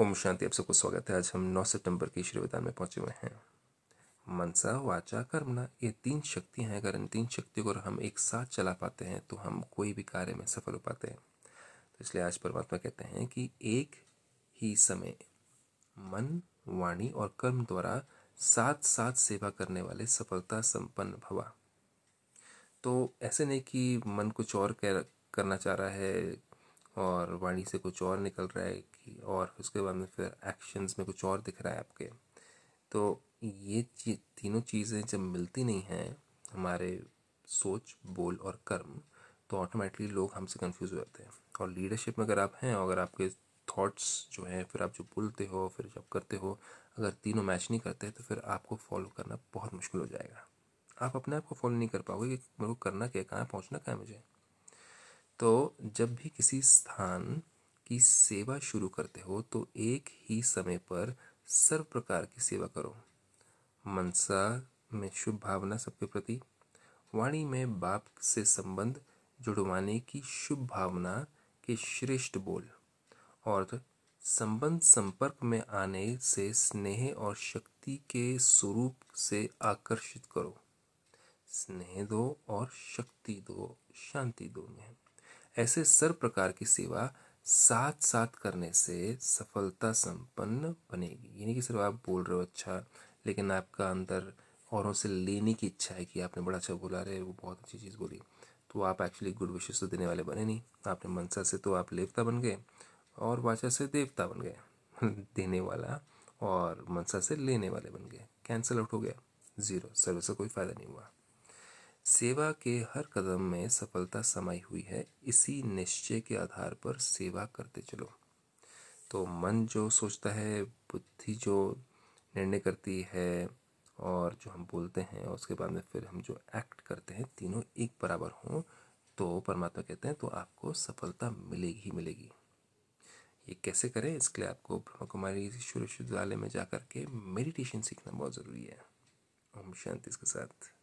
ओम शांति आप सबको स्वागत है आज हम 9 सितंबर के श्रीवदान में पहुंचे हुए हैं मनसा वाचा कर्मणा ये तीन शक्तियां हैं अगर इन तीन शक्तियों को हम एक साथ चला पाते हैं तो हम कोई भी कार्य में सफल हो पाते हैं तो इसलिए आज परमात्मा कहते हैं कि एक ही समय मन वाणी और कर्म द्वारा साथ साथ सेवा करने वाले सफलता संपन्न भवा तो ऐसे नहीं कि मन कुछ और करना चाह रहा है और वाणी से कुछ और निकल रहा है कि और उसके बाद में फिर एक्शंस में कुछ और दिख रहा है आपके तो ये चीज तीनों चीज़ें जब मिलती नहीं हैं हमारे सोच बोल और कर्म तो ऑटोमेटिकली लोग हमसे कंफ्यूज हो जाते हैं और लीडरशिप में अगर आप हैं अगर आपके थॉट्स जो हैं फिर आप जो बोलते हो फिर जब करते हो अगर तीनों मैच नहीं करते तो फिर आपको फॉलो करना बहुत मुश्किल हो जाएगा आप अपने आप को फॉलो नहीं कर पाओगे कि मेरे को करना क्या है कहाँ पहुँचना क्या है मुझे तो जब भी किसी स्थान की सेवा शुरू करते हो तो एक ही समय पर सर्व प्रकार की सेवा करो मनसा में शुभ भावना सबके प्रति वाणी में बाप से संबंध जुड़वाने की शुभ भावना के श्रेष्ठ बोल और संबंध संपर्क में आने से स्नेह और शक्ति के स्वरूप से आकर्षित करो स्नेह दो और शक्ति दो शांति दो में ऐसे सर प्रकार की सेवा साथ साथ करने से सफलता संपन्न बनेगी यानी कि सिर्फ आप बोल रहे हो अच्छा लेकिन आपका अंदर औरों से लेने की इच्छा है कि आपने बड़ा अच्छा बोला रहे वो बहुत अच्छी चीज़ बोली तो आप एक्चुअली गुड विशेष तो देने वाले बने नहीं आपने मनसा से तो आप लेवता बन गए और वाचा से देवता बन गए देने वाला और मनसा से लेने वाले बन गए कैंसिल आउट हो गया ज़ीरो सर्विस का कोई फ़ायदा नहीं हुआ सेवा के हर कदम में सफलता समाई हुई है इसी निश्चय के आधार पर सेवा करते चलो तो मन जो सोचता है बुद्धि जो निर्णय करती है और जो हम बोलते हैं और उसके बाद में फिर हम जो एक्ट करते हैं तीनों एक बराबर हों तो परमात्मा कहते हैं तो आपको सफलता मिलेगी ही मिलेगी ये कैसे करें इसके लिए आपको ब्रह्म कुमारी विश्वविद्यालय में जा कर के मेडिटेशन सीखना बहुत ज़रूरी है ओम शांति इसके साथ